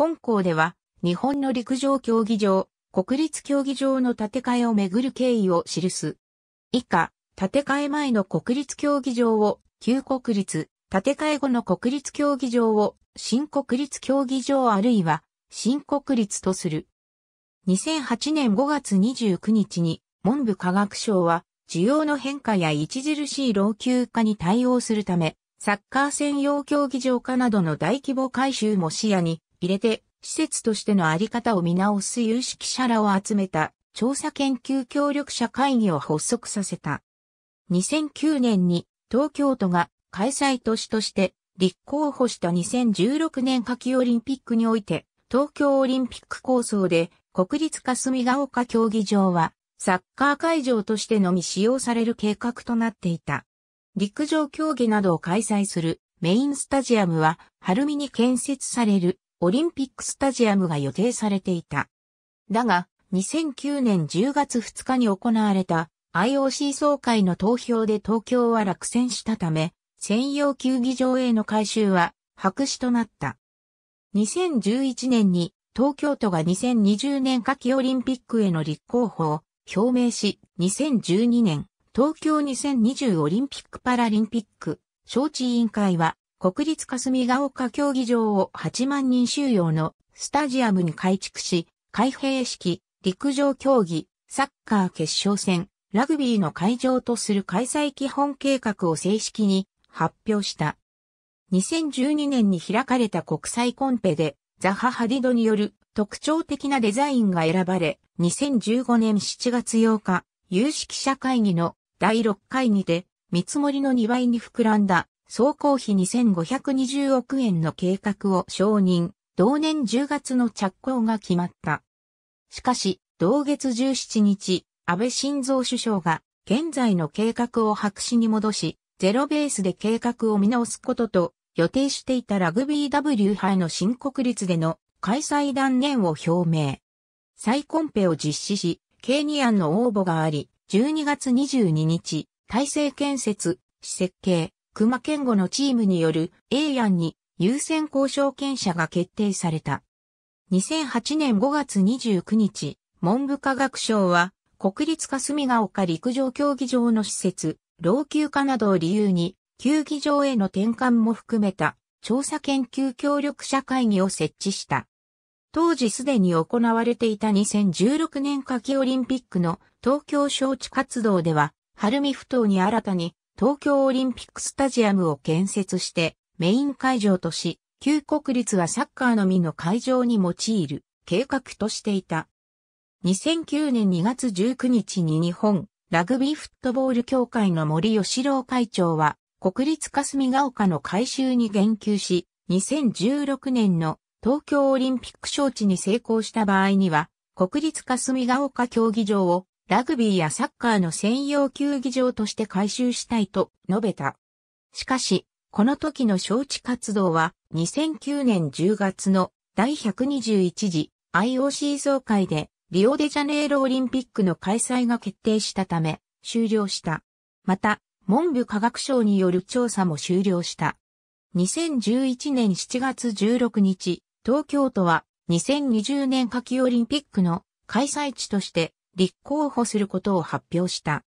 本校では、日本の陸上競技場、国立競技場の建て替えをめぐる経緯を記す。以下、建て替え前の国立競技場を、旧国立、建て替え後の国立競技場を、新国立競技場あるいは、新国立とする。2008年5月29日に、文部科学省は、需要の変化や著しい老朽化に対応するため、サッカー専用競技場化などの大規模改修も視野に入れて、施設としてのあり方を見直す有識者らを集めた調査研究協力者会議を発足させた。2009年に東京都が開催都市として立候補した2016年夏季オリンピックにおいて東京オリンピック構想で国立霞ヶ丘競技場はサッカー会場としてのみ使用される計画となっていた。陸上競技などを開催するメインスタジアムは晴海に建設されるオリンピックスタジアムが予定されていた。だが、2009年10月2日に行われた IOC 総会の投票で東京は落選したため、専用球技場への改修は白紙となった。2011年に東京都が2020年夏季オリンピックへの立候補を表明し、2012年東京2020オリンピック・パラリンピック招致委員会は国立霞ヶ丘競技場を8万人収容のスタジアムに改築し、開閉式、陸上競技、サッカー決勝戦、ラグビーの会場とする開催基本計画を正式に発表した。2012年に開かれた国際コンペで、ザハ・ハディドによる特徴的なデザインが選ばれ、2015年7月8日、有識者会議の第6回にて、見積もりの2倍に膨らんだ総工費2520億円の計画を承認、同年10月の着工が決まった。しかし、同月17日、安倍晋三首相が現在の計画を白紙に戻し、ゼロベースで計画を見直すことと、予定していたラグビー W 杯の申告率での開催断念を表明。再コンペを実施し、ケニアンの応募があり、12月22日、体制建設、施設計、熊健吾のチームによる A 案に優先交渉権者が決定された。2008年5月29日、文部科学省は国立霞ヶ丘陸上競技場の施設、老朽化などを理由に、球技場への転換も含めた調査研究協力者会議を設置した。当時すでに行われていた2016年夏季オリンピックの東京招致活動では、晴海ふ頭に新たに東京オリンピックスタジアムを建設してメイン会場とし、旧国立はサッカーのみの会場に用いる計画としていた。2009年2月19日に日本ラグビーフットボール協会の森吉郎会長は国立霞ヶ丘の改修に言及し、2016年の東京オリンピック招致に成功した場合には、国立霞ヶ丘競技場をラグビーやサッカーの専用球技場として改修したいと述べた。しかし、この時の招致活動は2009年10月の第121次 IOC 総会でリオデジャネイロオリンピックの開催が決定したため終了した。また、文部科学省による調査も終了した。2011年7月16日、東京都は2020年夏季オリンピックの開催地として立候補することを発表した。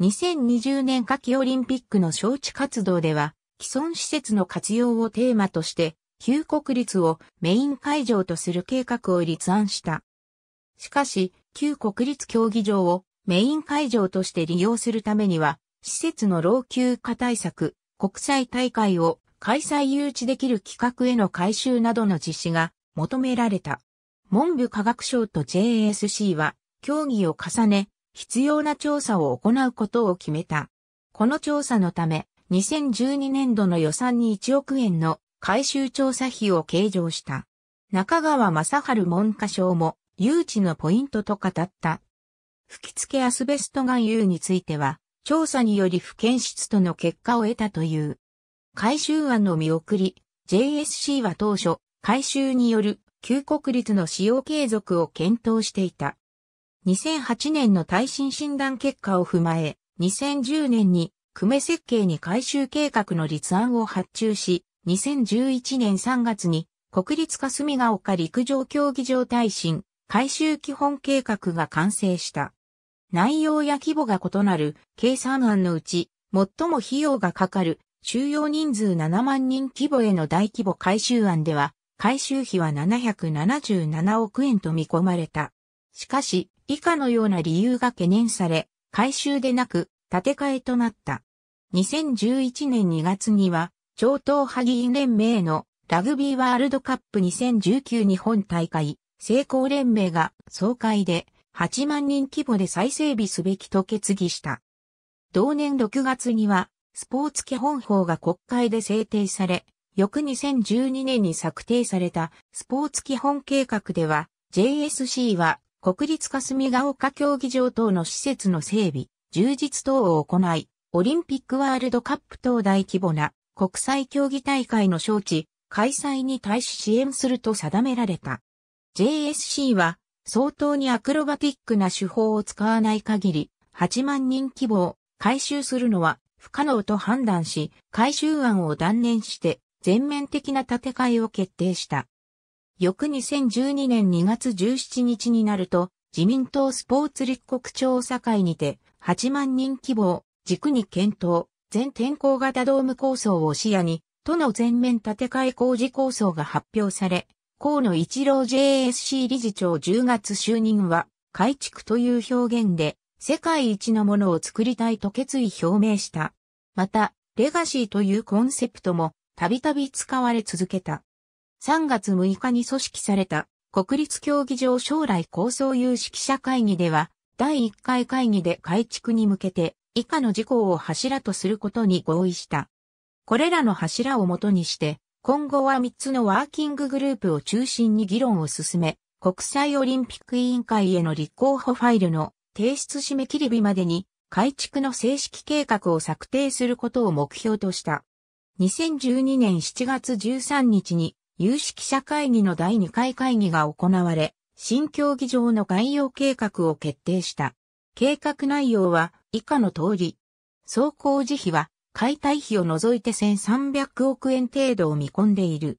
2020年夏季オリンピックの招致活動では、既存施設の活用をテーマとして、旧国立をメイン会場とする計画を立案した。しかし、旧国立競技場をメイン会場として利用するためには、施設の老朽化対策、国際大会を開催誘致できる企画への改修などの実施が求められた。文部科学省と JSC は協議を重ね、必要な調査を行うことを決めた。この調査のため、2012年度の予算に1億円の回収調査費を計上した。中川正春文科省も誘致のポイントと語った。吹き付けアスベスト含有については、調査により不検出との結果を得たという。回収案の見送り、JSC は当初、回収による旧国立の使用継続を検討していた。2008年の耐震診断結果を踏まえ、2010年に久米設計に改修計画の立案を発注し、2011年3月に国立霞ヶ丘陸上競技場耐震改修基本計画が完成した。内容や規模が異なる計算案のうち、最も費用がかかる収容人数7万人規模への大規模改修案では、改修費は777億円と見込まれた。しかし、以下のような理由が懸念され、改修でなく建て替えとなった。2011年2月には、超党派議員連盟のラグビーワールドカップ2019日本大会、成功連盟が総会で8万人規模で再整備すべきと決議した。同年6月には、スポーツ基本法が国会で制定され、翌2012年に策定されたスポーツ基本計画では、JSC は国立霞ヶ丘競技場等の施設の整備、充実等を行い、オリンピックワールドカップ等大規模な国際競技大会の招致、開催に対し支援すると定められた。JSC は相当にアクロバティックな手法を使わない限り、8万人規模を回収するのは不可能と判断し、回収案を断念して全面的な建て替えを決定した。翌2012年2月17日になると、自民党スポーツ立国調査会にて、8万人規模を軸に検討、全天候型ドーム構想を視野に、都の全面建て替え工事構想が発表され、河野一郎 JSC 理事長10月就任は、改築という表現で、世界一のものを作りたいと決意表明した。また、レガシーというコンセプトも、たびたび使われ続けた。3月6日に組織された国立競技場将来構想有識者会議では、第1回会議で改築に向けて以下の事項を柱とすることに合意した。これらの柱をもとにして、今後は3つのワーキンググループを中心に議論を進め、国際オリンピック委員会への立候補ファイルの提出締め切り日までに改築の正式計画を策定することを目標とした。2012年7月13日に有識者会議の第2回会議が行われ、新競技場の概要計画を決定した。計画内容は以下の通り。総工事費は解体費を除いて1300億円程度を見込んでいる。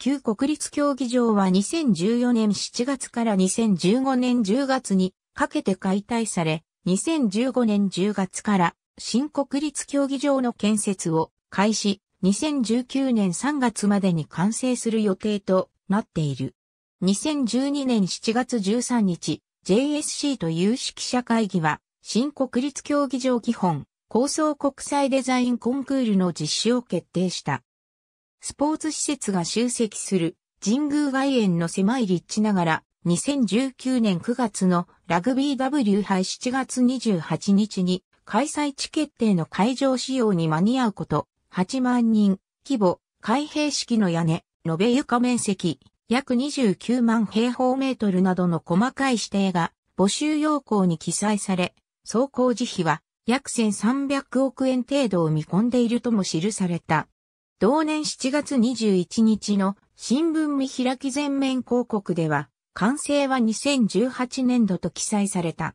旧国立競技場は2014年7月から2015年10月にかけて解体され、2015年10月から新国立競技場の建設を開始、2019年3月までに完成する予定となっている。2012年7月13日、JSC と有識者会議は、新国立競技場基本、構想国際デザインコンクールの実施を決定した。スポーツ施設が集積する神宮外苑の狭い立地ながら、2019年9月のラグビー W 杯7月28日に開催地決定の会場使用に間に合うこと8万人、規模、開閉式の屋根、延べ床面積、約29万平方メートルなどの細かい指定が募集要項に記載され、総工事費は約1300億円程度を見込んでいるとも記された。同年7月21日の新聞見開き全面広告では、完成は2018年度と記載された。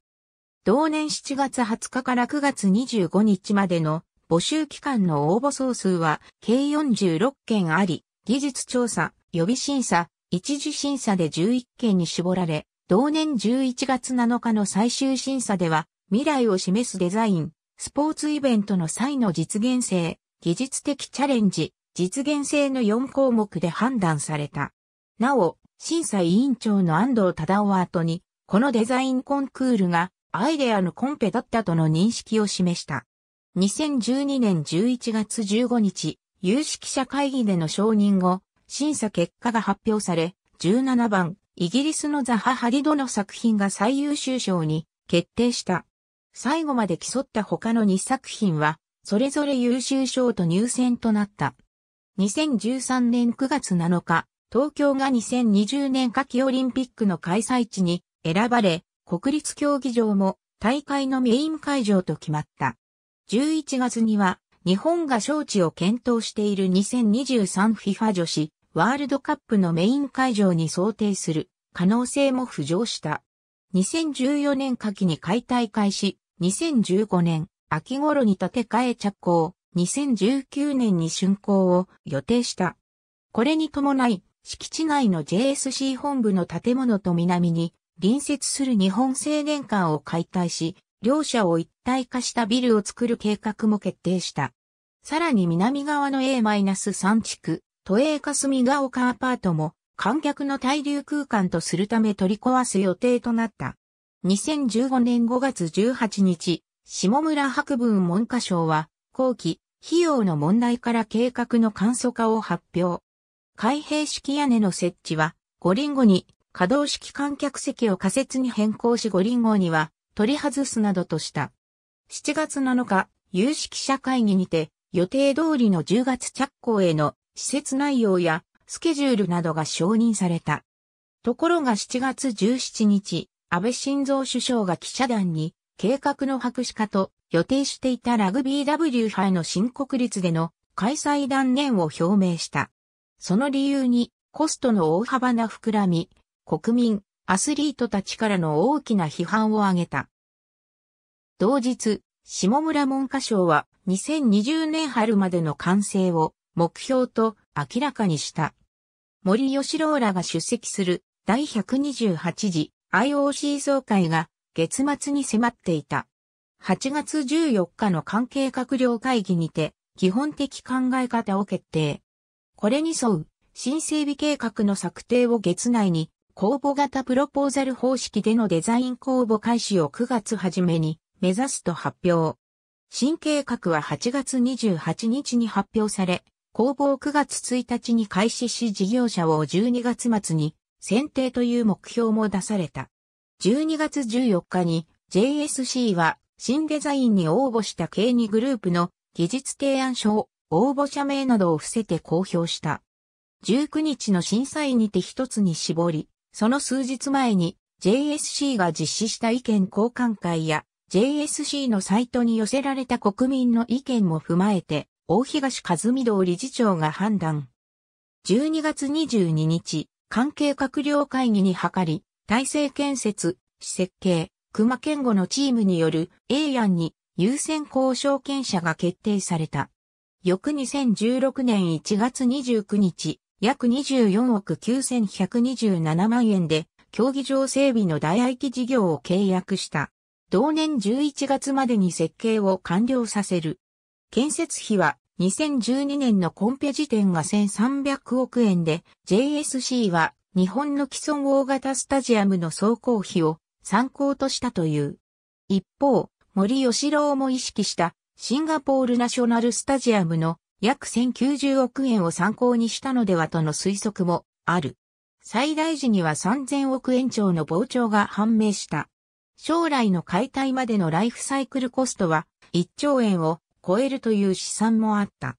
同年7月20日から9月25日までの募集期間の応募総数は計46件あり、技術調査、予備審査、一時審査で11件に絞られ、同年11月7日の最終審査では、未来を示すデザイン、スポーツイベントの際の実現性、技術的チャレンジ、実現性の4項目で判断された。なお、審査委員長の安藤忠夫後に、このデザインコンクールがアイデアのコンペだったとの認識を示した。2012年11月15日、有識者会議での承認後、審査結果が発表され、17番、イギリスのザハ・ハリドの作品が最優秀賞に決定した。最後まで競った他の2作品は、それぞれ優秀賞と入選となった。2013年9月7日、東京が2020年夏季オリンピックの開催地に選ばれ、国立競技場も大会のメイン会場と決まった。11月には、日本が招致を検討している 2023FIFA 女子ワールドカップのメイン会場に想定する可能性も浮上した。2014年夏季に解体開始、2015年秋頃に建て替え着工、2019年に竣工を予定した。これに伴い、敷地内の JSC 本部の建物と南に隣接する日本青年館を解体し、両者を一体化したビルを作る計画も決定した。さらに南側の A-3 地区、都営霞ヶ丘アパートも観客の滞留空間とするため取り壊す予定となった。2015年5月18日、下村博文文科省は、後期、費用の問題から計画の簡素化を発表。開閉式屋根の設置は、五輪後に可動式観客席を仮設に変更し五輪後には、取り外すなどとした。7月7日、有識者会議にて、予定通りの10月着工への施設内容やスケジュールなどが承認された。ところが7月17日、安倍晋三首相が記者団に、計画の白紙化と予定していたラグビー W 杯の申告率での開催断念を表明した。その理由に、コストの大幅な膨らみ、国民、アスリートたちからの大きな批判を上げた。同日、下村文科省は2020年春までの完成を目標と明らかにした。森吉郎らが出席する第128次 IOC 総会が月末に迫っていた。8月14日の関係閣僚会議にて基本的考え方を決定。これに沿う新整備計画の策定を月内に公募型プロポーザル方式でのデザイン公募開始を9月初めに目指すと発表。新計画は8月28日に発表され、公募を9月1日に開始し事業者を12月末に選定という目標も出された。12月14日に JSC は新デザインに応募した K2 グループの技術提案書を応募者名などを伏せて公表した。19日の審査員にて一つに絞り、その数日前に JSC が実施した意見交換会や JSC のサイトに寄せられた国民の意見も踏まえて、大東和美堂理事長が判断。12月22日、関係閣僚会議に諮り、体制建設、施設計、熊健吾のチームによる A 案に優先交渉権者が決定された。翌2016年1月29日、約24億9127万円で、競技場整備の大愛機事業を契約した。同年11月までに設計を完了させる。建設費は2012年のコンペ時点が1300億円で、JSC は日本の既存大型スタジアムの総工費を参考としたという。一方、森吉郎も意識したシンガポールナショナルスタジアムの約1090億円を参考にしたのではとの推測もある。最大時には3000億円超の膨張が判明した。将来の解体までのライフサイクルコストは1兆円を超えるという試算もあった。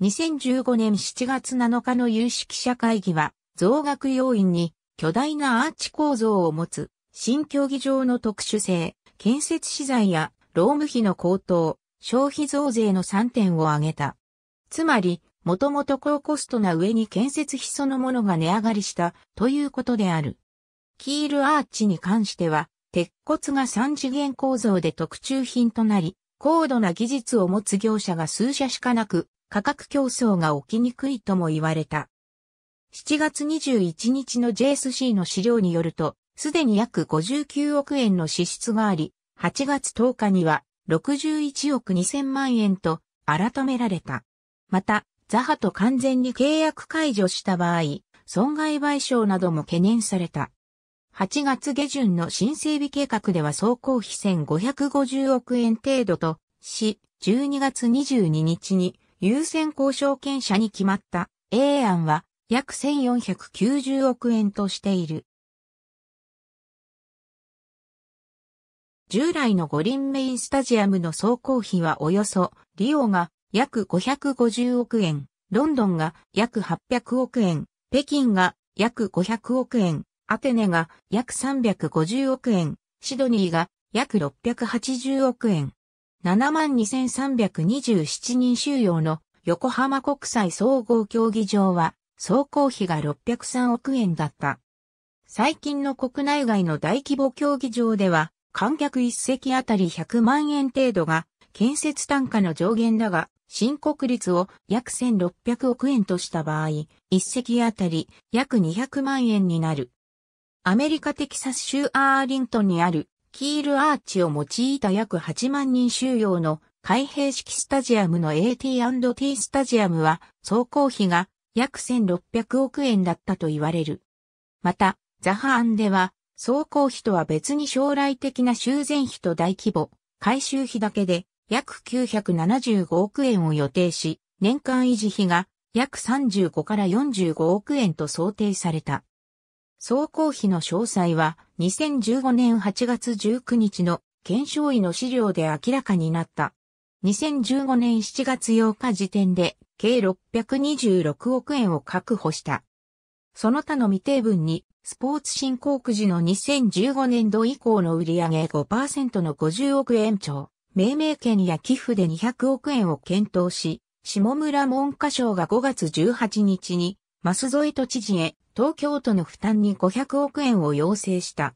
2015年7月7日の有識者会議は増額要因に巨大なアーチ構造を持つ新競技場の特殊性、建設資材や労務費の高騰、消費増税の3点を挙げた。つまり、もともと高コストな上に建設費そのものが値上がりしたということである。キールアーチに関しては、鉄骨が3次元構造で特注品となり、高度な技術を持つ業者が数社しかなく、価格競争が起きにくいとも言われた。7月21日の JSC の資料によると、すでに約59億円の支出があり、8月10日には61億2000万円と改められた。また、ザハと完全に契約解除した場合、損害賠償なども懸念された。8月下旬の新整備計画では総工費1550億円程度とし、12月22日に優先交渉権者に決まった A 案は約1490億円としている。従来の五輪メインスタジアムの総工費はおよそ、リオが約550億円、ロンドンが約800億円、北京が約500億円、アテネが約350億円、シドニーが約680億円。72,327人収容の横浜国際総合競技場は総工費が603億円だった。最近の国内外の大規模競技場では観客一席あたり100万円程度が建設単価の上限だが、申告率を約1600億円とした場合、一席あたり約200万円になる。アメリカテキサス州アーリントンにあるキールアーチを用いた約8万人収容の開閉式スタジアムの AT&T スタジアムは総工費が約1600億円だったと言われる。また、ザハアンでは総工費とは別に将来的な修繕費と大規模、改修費だけで約975億円を予定し、年間維持費が約35から45億円と想定された。総工費の詳細は2015年8月19日の検証医の資料で明らかになった。2015年7月8日時点で計626億円を確保した。その他の未定分にスポーツ振興くじの2015年度以降の売上5%の50億円超、命名権や寄付で200億円を検討し、下村文科省が5月18日に、舛添都知事へ東京都の負担に500億円を要請した。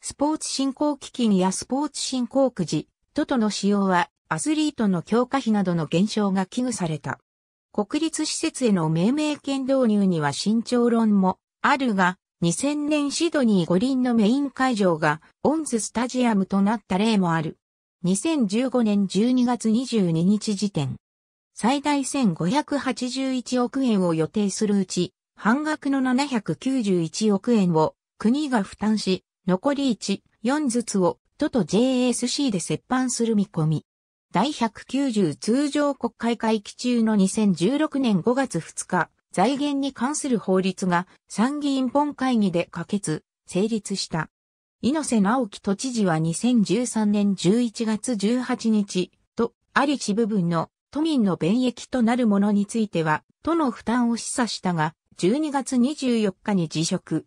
スポーツ振興基金やスポーツ振興くじ、都との使用は、アスリートの強化費などの減少が危惧された。国立施設への命名権導入には慎重論もあるが、2000年シドニー五輪のメイン会場がオンススタジアムとなった例もある。2015年12月22日時点。最大1581億円を予定するうち、半額の791億円を国が負担し、残り1、4ずつを都と JSC で折半する見込み。第190通常国会会期中の2016年5月2日、財源に関する法律が参議院本会議で可決、成立した。猪瀬直樹都知事は2013年11月18日とありし部分の都民の便益となるものについては都の負担を示唆したが12月24日に辞職。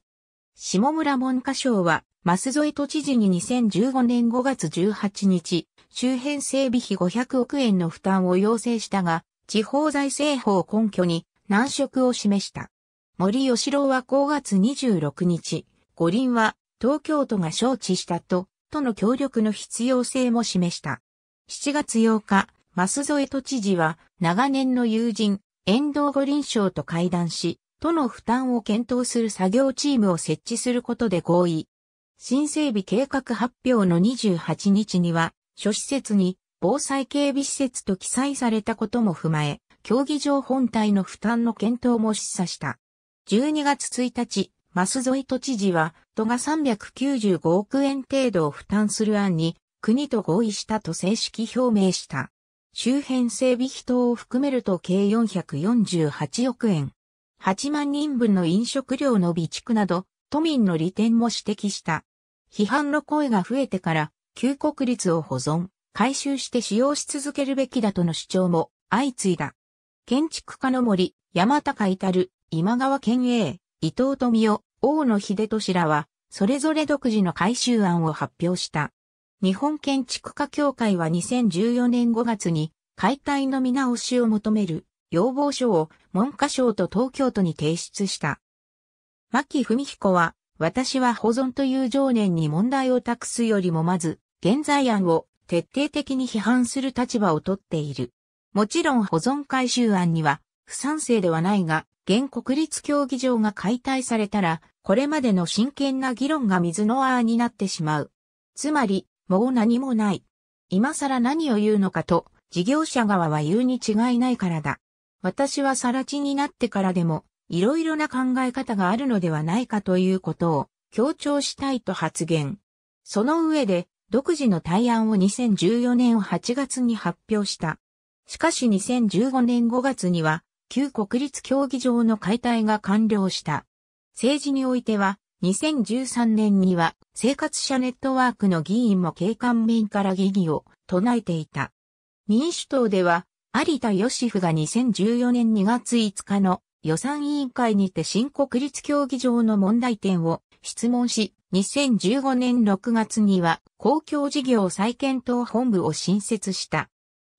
下村文科省は舛添都知事に2015年5月18日周辺整備費500億円の負担を要請したが地方財政法を根拠に難色を示した。森吉郎は5月26日、五輪は東京都が招致したと、との協力の必要性も示した。7月8日、舛添都知事は長年の友人、遠藤五輪省と会談し、都の負担を検討する作業チームを設置することで合意。新整備計画発表の28日には、諸施設に防災警備施設と記載されたことも踏まえ、競技場本体の負担の検討も示唆した。12月1日、マスゾイ都知事は、都が395億円程度を負担する案に、国と合意したと正式表明した。周辺整備費等を含めると計448億円。8万人分の飲食料の備蓄など、都民の利点も指摘した。批判の声が増えてから、旧国立を保存、回収して使用し続けるべきだとの主張も相次いだ。建築家の森、山高る、今川県営、伊藤富夫、大野秀俊らは、それぞれ独自の改修案を発表した。日本建築家協会は2014年5月に、解体の見直しを求める要望書を文科省と東京都に提出した。牧文彦は、私は保存という情念に問題を託すよりもまず、現在案を徹底的に批判する立場をとっている。もちろん保存回収案には不賛成ではないが、現国立競技場が解体されたら、これまでの真剣な議論が水の泡になってしまう。つまり、もう何もない。今更何を言うのかと、事業者側は言うに違いないからだ。私は更地になってからでも、いろいろな考え方があるのではないかということを強調したいと発言。その上で、独自の対案を2014年8月に発表した。しかし2015年5月には、旧国立競技場の解体が完了した。政治においては、2013年には生活者ネットワークの議員も警官民から疑義を唱えていた。民主党では、有田義夫が2014年2月5日の予算委員会にて新国立競技場の問題点を質問し、2015年6月には公共事業再検討本部を新設した。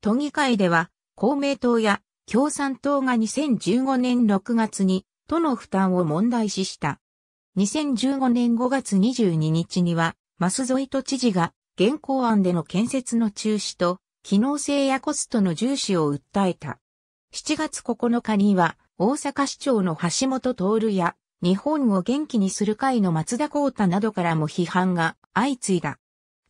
都議会では、公明党や共産党が2015年6月に都の負担を問題視した。2015年5月22日には、マスゾイト知事が現行案での建設の中止と、機能性やコストの重視を訴えた。7月9日には、大阪市長の橋本徹や、日本を元気にする会の松田幸太などからも批判が相次いだ。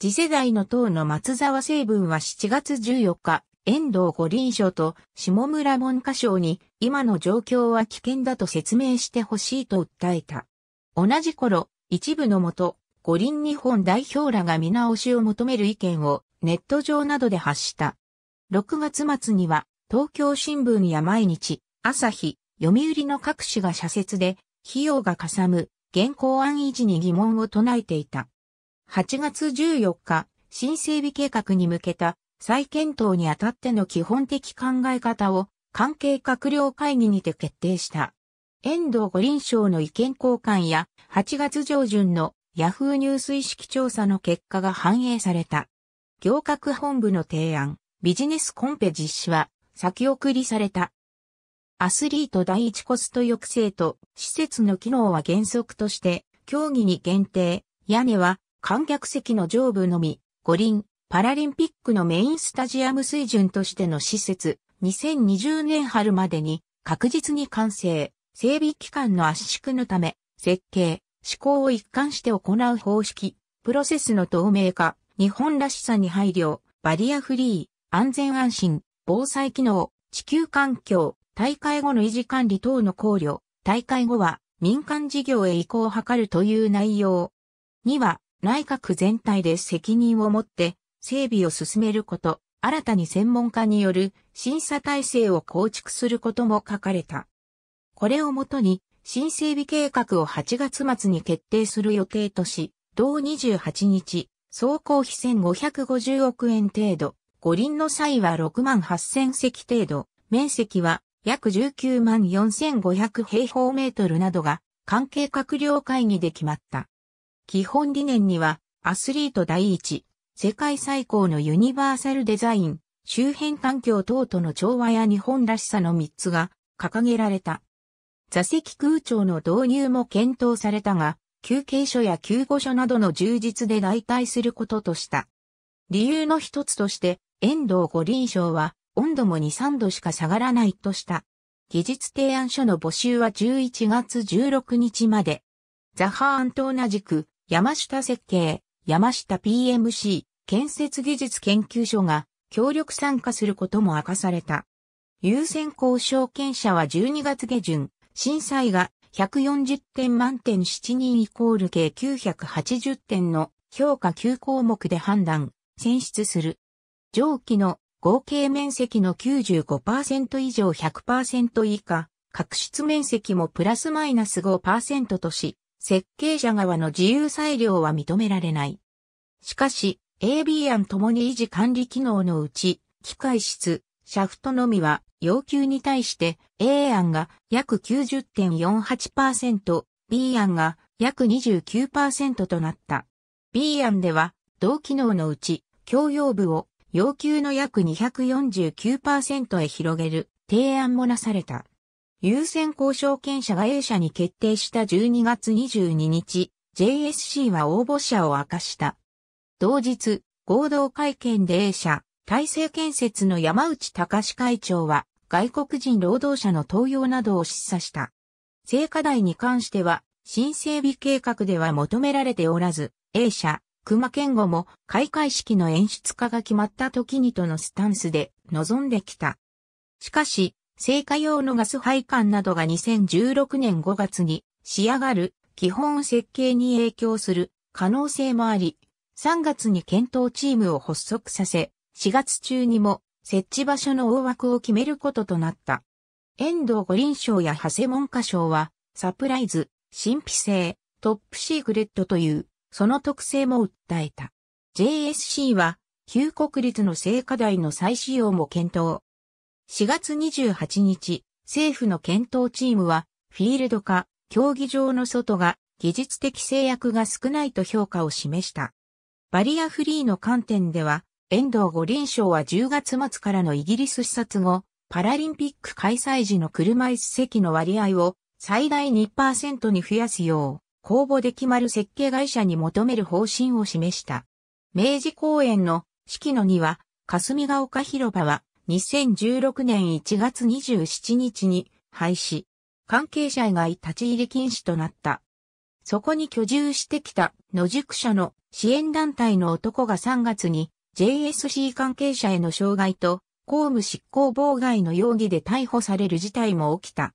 次世代の党の松沢成文は7月14日、遠藤五輪賞と下村文科省に今の状況は危険だと説明してほしいと訴えた。同じ頃、一部のもと、五輪日本代表らが見直しを求める意見をネット上などで発した。6月末には、東京新聞や毎日、朝日、読売の各紙が社説で、費用がかさむ、現行案維持に疑問を唱えていた。8月14日、新整備計画に向けた再検討にあたっての基本的考え方を関係閣僚会議にて決定した。遠藤五輪賞の意見交換や8月上旬のヤフーニュース意識調査の結果が反映された。行革本部の提案、ビジネスコンペ実施は先送りされた。アスリート第一コスト抑制と施設の機能は原則として、競技に限定、屋根は観客席の上部のみ、五輪、パラリンピックのメインスタジアム水準としての施設、2020年春までに確実に完成、整備期間の圧縮のため、設計、施行を一貫して行う方式、プロセスの透明化、日本らしさに配慮、バリアフリー、安全安心、防災機能、地球環境、大会後の維持管理等の考慮、大会後は民間事業へ移行を図るという内容。には、内閣全体で責任を持って整備を進めること、新たに専門家による審査体制を構築することも書かれた。これをもとに、新整備計画を8月末に決定する予定とし、同28日、総工費1550億円程度、五輪の際は6万8000席程度、面積は約19万4500平方メートルなどが関係閣僚会議で決まった。基本理念には、アスリート第一、世界最高のユニバーサルデザイン、周辺環境等との調和や日本らしさの3つが掲げられた。座席空調の導入も検討されたが、休憩所や救護所などの充実で代替することとした。理由の一つとして、遠藤五輪賞は温度も2、3度しか下がらないとした。技術提案書の募集は11月16日まで。ザハーンと同じく山下設計、山下 PMC、建設技術研究所が協力参加することも明かされた。優先交渉権者は12月下旬、震災が140点満点7人イコール計980点の評価9項目で判断、選出する。上記の合計面積の95%以上100%以下、各質面積もプラスマイナス5%とし、設計者側の自由裁量は認められない。しかし、AB 案ともに維持管理機能のうち、機械室、シャフトのみは要求に対して A 案が約90.48%、B 案が約29%となった。B 案では同機能のうち共用部を要求の約249%へ広げる提案もなされた。優先交渉権者が A 社に決定した12月22日、JSC は応募者を明かした。同日、合同会見で A 社、体制建設の山内隆会長は、外国人労働者の登用などを示唆した。成果台に関しては、新整備計画では求められておらず、A 社、熊健吾も開会式の演出家が決まった時にとのスタンスで臨んできた。しかし、製火用のガス配管などが2016年5月に仕上がる基本設計に影響する可能性もあり、3月に検討チームを発足させ、4月中にも設置場所の大枠を決めることとなった。遠藤五輪賞や長谷文科賞は、サプライズ、神秘性、トップシークレットという、その特性も訴えた。JSC は、旧国立の聖火台の再使用も検討。4月28日、政府の検討チームは、フィールド化、競技場の外が技術的制約が少ないと評価を示した。バリアフリーの観点では、遠藤五輪賞は10月末からのイギリス視察後、パラリンピック開催時の車椅子席の割合を最大2%に増やすよう、公募で決まる設計会社に求める方針を示した。明治公園の四季の庭は、霞ヶ丘広場は2016年1月27日に廃止。関係者以外立ち入り禁止となった。そこに居住してきた野宿者の支援団体の男が3月に JSC 関係者への障害と公務執行妨害の容疑で逮捕される事態も起きた。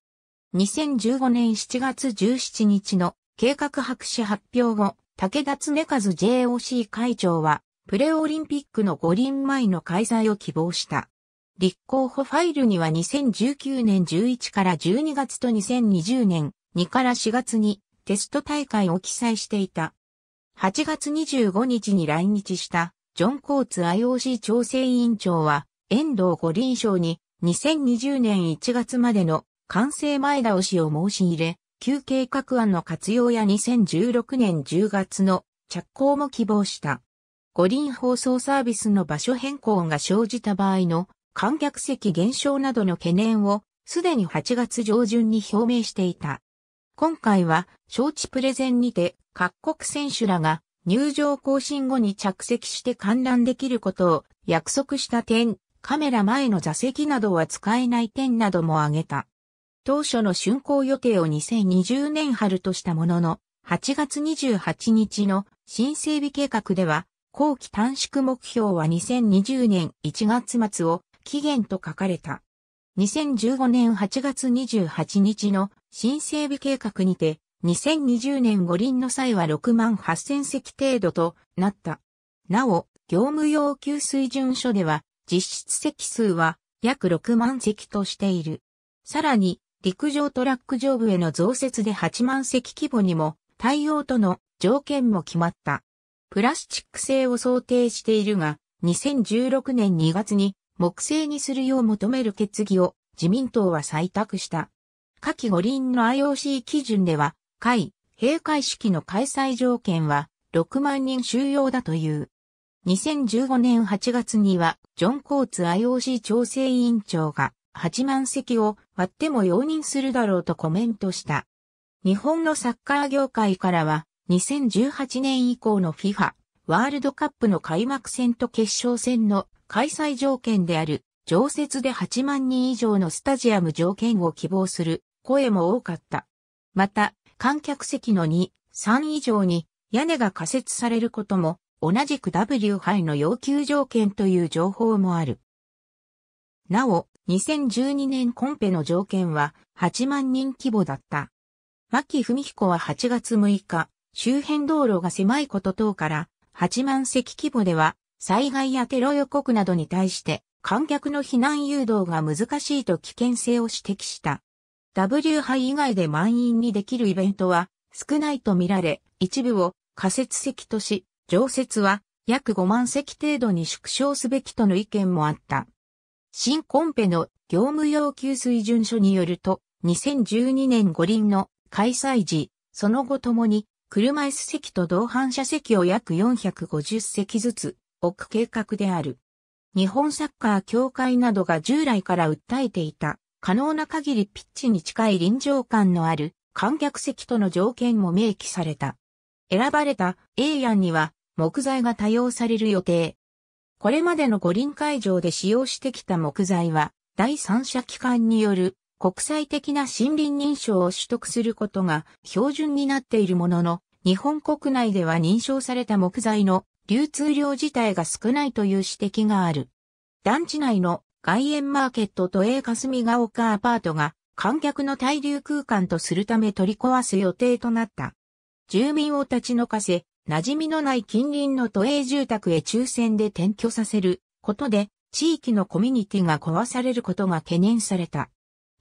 2015年7月17日の計画白紙発表後、武田恒和 JOC 会長は、プレオリンピックの五輪前の開催を希望した。立候補ファイルには2019年11から12月と2020年2から4月にテスト大会を記載していた。8月25日に来日したジョン・コーツ IOC 調整委員長は遠藤五輪賞に2020年1月までの完成前倒しを申し入れ、休計画案の活用や2016年10月の着工も希望した。五輪放送サービスの場所変更が生じた場合の観客席減少などの懸念をすでに8月上旬に表明していた。今回は招致プレゼンにて各国選手らが入場更新後に着席して観覧できることを約束した点、カメラ前の座席などは使えない点なども挙げた。当初の竣工予定を2020年春としたものの、8月28日の新整備計画では、後期短縮目標は2020年1月末を期限と書かれた。2015年8月28日の新整備計画にて、2020年五輪の際は6万8000席程度となった。なお、業務要求水準書では、実質席数は約6万席としている。さらに、陸上トラック上部への増設で8万席規模にも対応との条件も決まった。プラスチック製を想定しているが、2016年2月に木製にするよう求める決議を自民党は採択した。下記五輪の IOC 基準では、会、閉会式の開催条件は6万人収容だという。2015年8月には、ジョン・コーツ IOC 調整委員長が8万席を割っても容認するだろうとコメントした。日本のサッカー業界からは、2018年以降の FIFA ワールドカップの開幕戦と決勝戦の開催条件である常設で8万人以上のスタジアム条件を希望する声も多かった。また、観客席の2、3以上に屋根が仮設されることも同じく W 杯の要求条件という情報もある。なお、2012年コンペの条件は8万人規模だった。牧文彦は8月6日、周辺道路が狭いこと等から8万席規模では災害やテロ予告などに対して観客の避難誘導が難しいと危険性を指摘した。W 杯以外で満員にできるイベントは少ないと見られ、一部を仮設席とし、常設は約5万席程度に縮小すべきとの意見もあった。新コンペの業務要求水準書によると、2012年五輪の開催時、その後ともに車椅子席と同伴者席を約450席ずつ置く計画である。日本サッカー協会などが従来から訴えていた、可能な限りピッチに近い臨場感のある観客席との条件も明記された。選ばれた A 案には木材が多用される予定。これまでの五輪会場で使用してきた木材は、第三者機関による国際的な森林認証を取得することが標準になっているものの、日本国内では認証された木材の流通量自体が少ないという指摘がある。団地内の外苑マーケット都営霞ヶ丘アパートが観客の滞留空間とするため取り壊す予定となった。住民を立ち退かせ、馴染みのない近隣の都営住宅へ抽選で転居させることで、地域のコミュニティが壊されることが懸念された。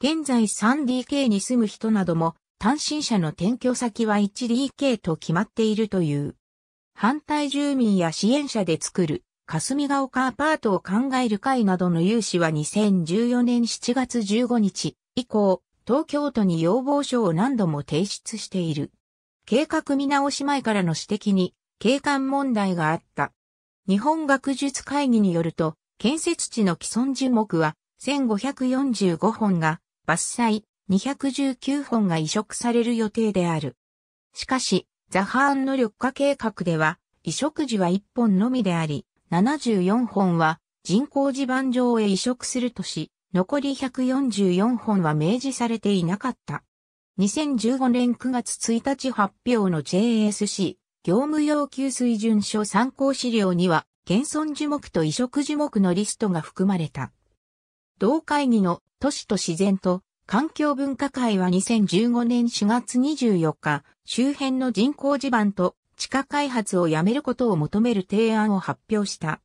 現在 3DK に住む人なども、単身者の転居先は 1DK と決まっているという。反対住民や支援者で作る、霞ヶ丘アパートを考える会などの有志は2014年7月15日以降、東京都に要望書を何度も提出している。計画見直し前からの指摘に、景観問題があった。日本学術会議によると、建設地の既存樹木は1545本が伐採、219本が移植される予定である。しかし、ザハーンの緑化計画では、移植時は1本のみであり、74本は人工地盤上へ移植するとし、残り144本は明示されていなかった。2015年9月1日発表の JSC 業務要求水準書参考資料には、現存樹木と移植樹木のリストが含まれた。同会議の都市と自然と環境文化会は2015年4月24日、周辺の人工地盤と地下開発をやめることを求める提案を発表した。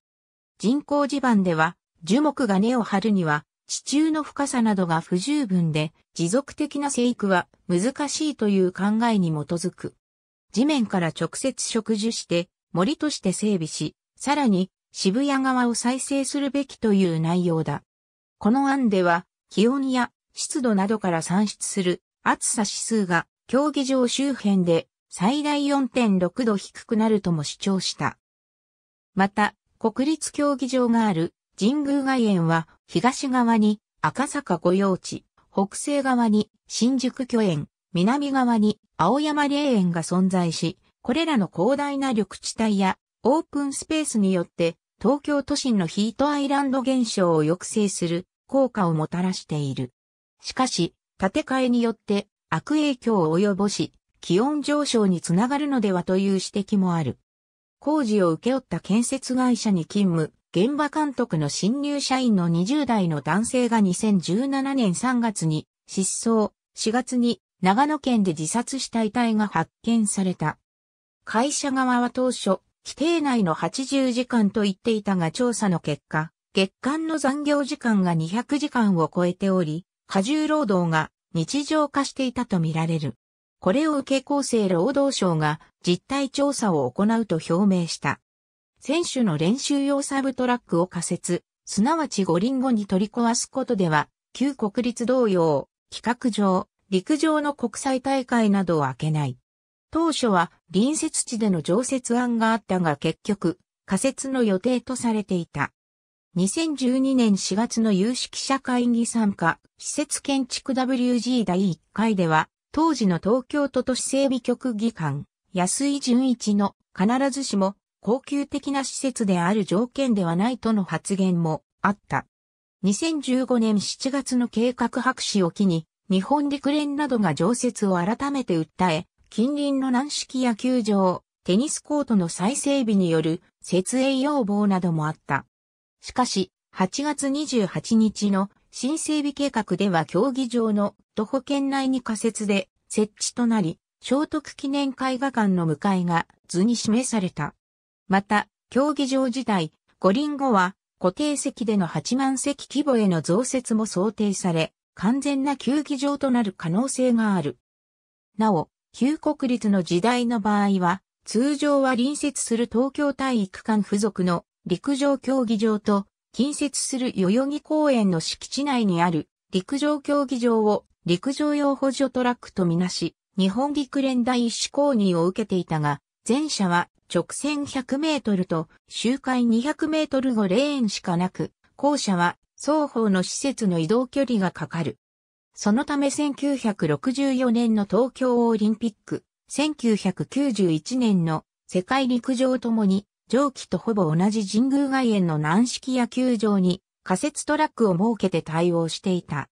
人工地盤では、樹木が根を張るには、地中の深さなどが不十分で、持続的な生育は難しいという考えに基づく。地面から直接植樹して、森として整備し、さらに渋谷側を再生するべきという内容だ。この案では、気温や湿度などから算出する暑さ指数が競技場周辺で最大4.6度低くなるとも主張した。また、国立競技場がある神宮外苑は東側に赤坂御用地、北西側に新宿御園、南側に青山霊園が存在し、これらの広大な緑地帯やオープンスペースによって東京都心のヒートアイランド現象を抑制する効果をもたらしている。しかし、建て替えによって悪影響を及ぼし、気温上昇につながるのではという指摘もある。工事を受け負った建設会社に勤務、現場監督の新入社員の20代の男性が2017年3月に失踪、4月に長野県で自殺した遺体が発見された。会社側は当初、規定内の80時間と言っていたが調査の結果、月間の残業時間が200時間を超えており、過重労働が日常化していたとみられる。これを受け厚生労働省が実態調査を行うと表明した。選手の練習用サブトラックを仮設、すなわち五輪後に取り壊すことでは、旧国立同様、企画上、陸上の国際大会などを開けない。当初は隣接地での常設案があったが結局、仮設の予定とされていた。2012年4月の有識者会議参加、施設建築 WG 第1回では、当時の東京都都市整備局議官、安井淳一の必ずしも高級的な施設である条件ではないとの発言もあった。2015年7月の計画白紙を機に、日本陸連などが常設を改めて訴え、近隣の軟式野球場、テニスコートの再整備による設営要望などもあった。しかし、8月28日の新整備計画では競技場の徒歩圏内に仮設で設置となり、聖徳記念絵画館の向かいが図に示された。また、競技場自体、五輪後は固定席での8万席規模への増設も想定され、完全な球技場となる可能性がある。なお、旧国立の時代の場合は、通常は隣接する東京体育館付属の陸上競技場と近接する代々木公園の敷地内にある陸上競技場を陸上用補助トラックとみなし、日本陸連第一試公認を受けていたが、前者は直線100メートルと周回200メートル後レーンしかなく、後者は双方の施設の移動距離がかかる。そのため1964年の東京オリンピック、1991年の世界陸上ともに上記とほぼ同じ神宮外苑の軟式野球場に仮設トラックを設けて対応していた。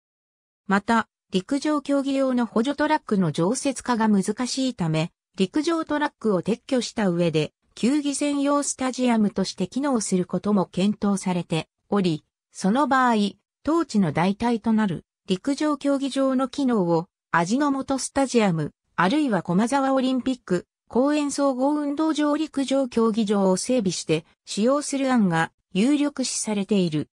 また、陸上競技用の補助トラックの常設化が難しいため、陸上トラックを撤去した上で、球技専用スタジアムとして機能することも検討されており、その場合、当地の代替となる陸上競技場の機能を味の素スタジアム、あるいは駒沢オリンピック公園総合運動場陸上競技場を整備して使用する案が有力視されている。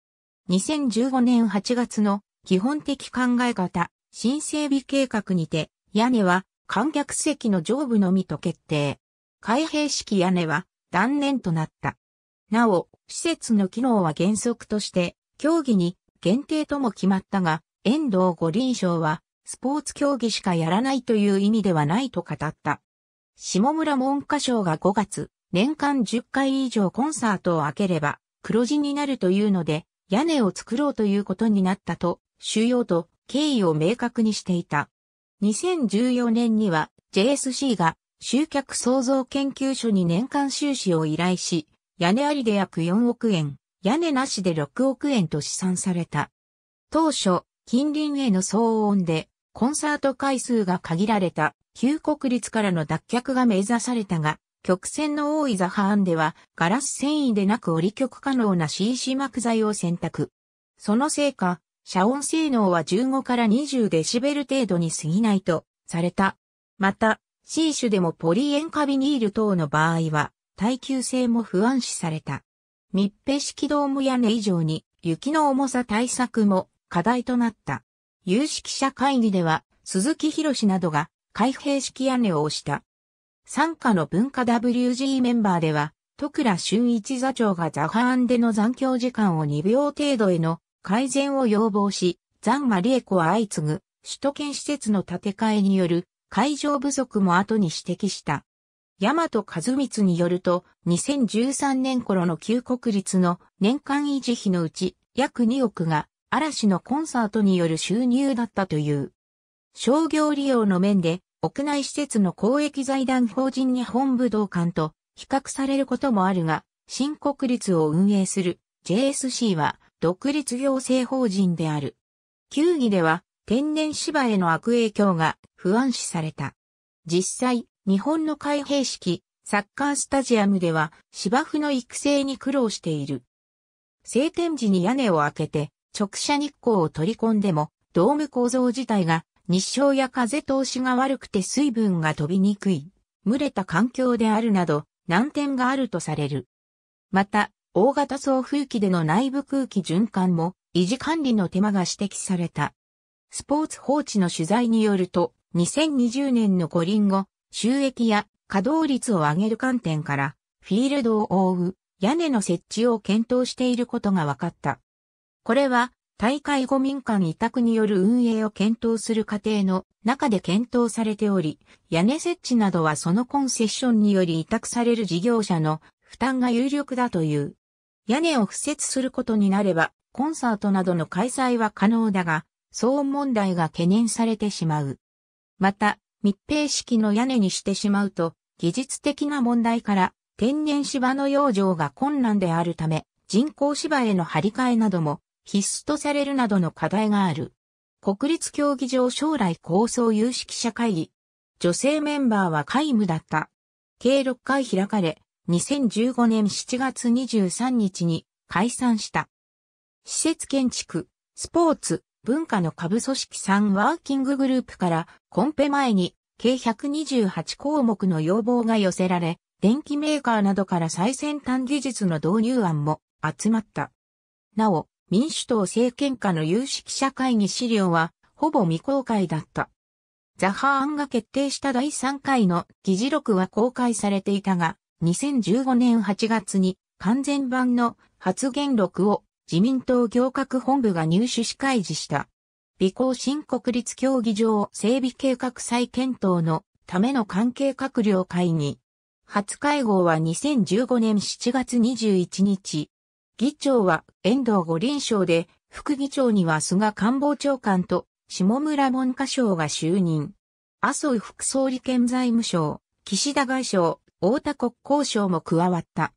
2015年8月の基本的考え方新整備計画にて屋根は観客席の上部のみと決定。開閉式屋根は断念となった。なお、施設の機能は原則として競技に限定とも決まったが、遠藤五輪賞はスポーツ競技しかやらないという意味ではないと語った。下村文科省が5月、年間10回以上コンサートを開ければ、黒字になるというので、屋根を作ろうということになったと、主要と経緯を明確にしていた。2014年には JSC が集客創造研究所に年間収支を依頼し、屋根ありで約4億円、屋根なしで6億円と試算された。当初、近隣への騒音で、コンサート回数が限られた旧国立からの脱却が目指されたが、曲線の多いザハーンではガラス繊維でなく折り曲可能な CC 膜材を選択。そのせいか、遮音性能は15から20デシベル程度に過ぎないとされた。また、C 種でもポリ塩化ビニール等の場合は、耐久性も不安視された。密閉式ドーム屋根以上に雪の重さ対策も課題となった。有識者会議では、鈴木博士などが開閉式屋根を押した。参加の文化 WG メンバーでは、徳良俊一座長がザハーンでの残響時間を2秒程度への改善を要望し、ザンマリエコは相次ぐ首都圏施設の建て替えによる会場不足も後に指摘した。大和和光によると、2013年頃の旧国立の年間維持費のうち約2億が嵐のコンサートによる収入だったという。商業利用の面で、屋内施設の公益財団法人日本武道館と比較されることもあるが、新国立を運営する JSC は独立行政法人である。球技では天然芝への悪影響が不安視された。実際、日本の開閉式、サッカースタジアムでは芝生の育成に苦労している。晴天時に屋根を開けて直射日光を取り込んでもドーム構造自体が日照や風通しが悪くて水分が飛びにくい、蒸れた環境であるなど、難点があるとされる。また、大型送風機での内部空気循環も、維持管理の手間が指摘された。スポーツ放置の取材によると、2020年の五輪後、収益や稼働率を上げる観点から、フィールドを覆う屋根の設置を検討していることが分かった。これは大会後民間委託による運営を検討する過程の中で検討されており、屋根設置などはそのコンセッションにより委託される事業者の負担が有力だという。屋根を敷設することになれば、コンサートなどの開催は可能だが、騒音問題が懸念されてしまう。また、密閉式の屋根にしてしまうと、技術的な問題から天然芝の養生が困難であるため、人工芝への張り替えなども必須とされるなどの課題がある。国立競技場将来構想有識者会議。女性メンバーは皆無だった。計6回開かれ、2015年7月23日に解散した。施設建築、スポーツ、文化の下部組織3ワーキンググループからコンペ前に計128項目の要望が寄せられ、電気メーカーなどから最先端技術の導入案も集まった。なお、民主党政権下の有識者会議資料は、ほぼ未公開だった。ザハーンが決定した第3回の議事録は公開されていたが、2015年8月に完全版の発言録を自民党行革本部が入手し開示した。美行新国立競技場整備計画再検討のための関係閣僚会議。初会合は2015年7月21日、議長は遠藤五輪賞で、副議長には菅官房長官と下村文科省が就任。麻生副総理兼財務省、岸田外相、大田国交省も加わった。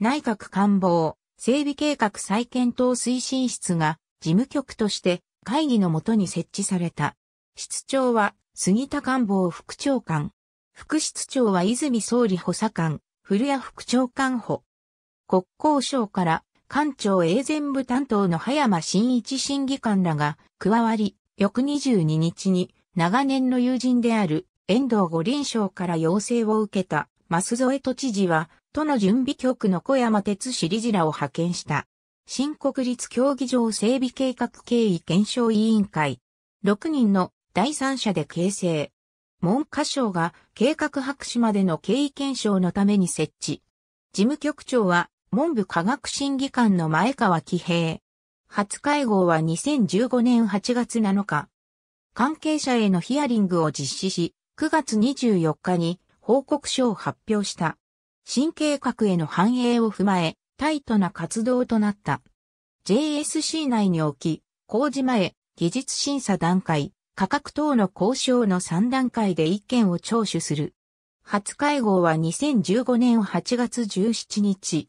内閣官房、整備計画再検討推進室が事務局として会議のもとに設置された。室長は杉田官房副長官。副室長は泉総理補佐官、古谷副長官補。国交省から官庁永全部担当の葉山真一審議官らが加わり、翌22日に長年の友人である遠藤五輪省から要請を受けた舛添都知事は、都の準備局の小山哲史理事らを派遣した。新国立競技場整備計画経緯検証委員会。6人の第三者で形成。文科省が計画白紙までの経緯検証のために設置。事務局長は文部科学審議官の前川喜平。初会合は2015年8月7日。関係者へのヒアリングを実施し、9月24日に報告書を発表した。新計画への反映を踏まえ、タイトな活動となった。JSC 内におき、工事前、技術審査段階、価格等の交渉の3段階で意見を聴取する。初会合は2015年8月17日、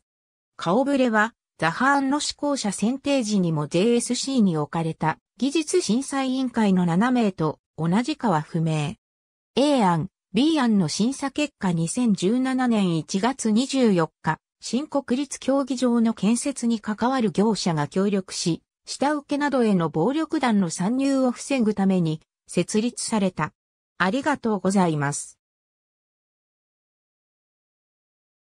顔ぶれは、ザハーンの施行者選定時にも JSC に置かれた技術審査委員会の7名と同じかは不明。A 案、B 案の審査結果2017年1月24日、新国立競技場の建設に関わる業者が協力し、下請けなどへの暴力団の参入を防ぐために設立された。ありがとうございます。